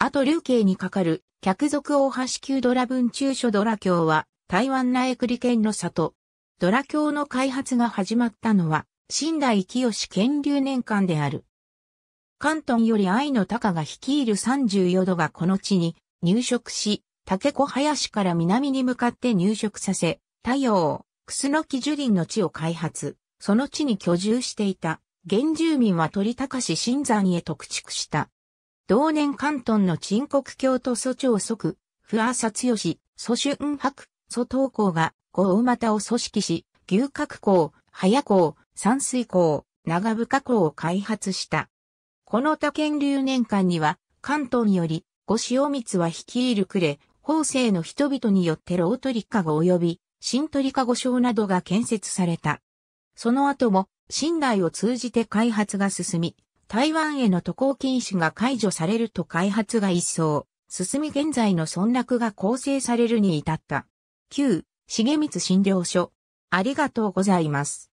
あと流刑にかかる、客族大橋級ドラ文中書ドラ教は、台湾内栗県の里。ドラ教の開発が始まったのは、新大清建流年間である。関東より愛の高が率いる34度がこの地に入植し、竹子林から南に向かって入植させ、太陽、クスノ樹林の地を開発、その地に居住していた、原住民は鳥高市新山へ特築した。同年関東の陳国教徒蘇長即、不阿薩義、蘇春白、蘇東校が、五大股を組織し、牛角校、早校、山水校、長深校を開発した。この他県流年間には、関東により、五塩光は率いるくれ、後世の人々によってロートリカゴ及び、新鳥リカゴ省などが建設された。その後も、信頼を通じて開発が進み、台湾への渡航禁止が解除されると開発が一層、進み現在の村落が構成されるに至った。旧、重光診療所。ありがとうございます。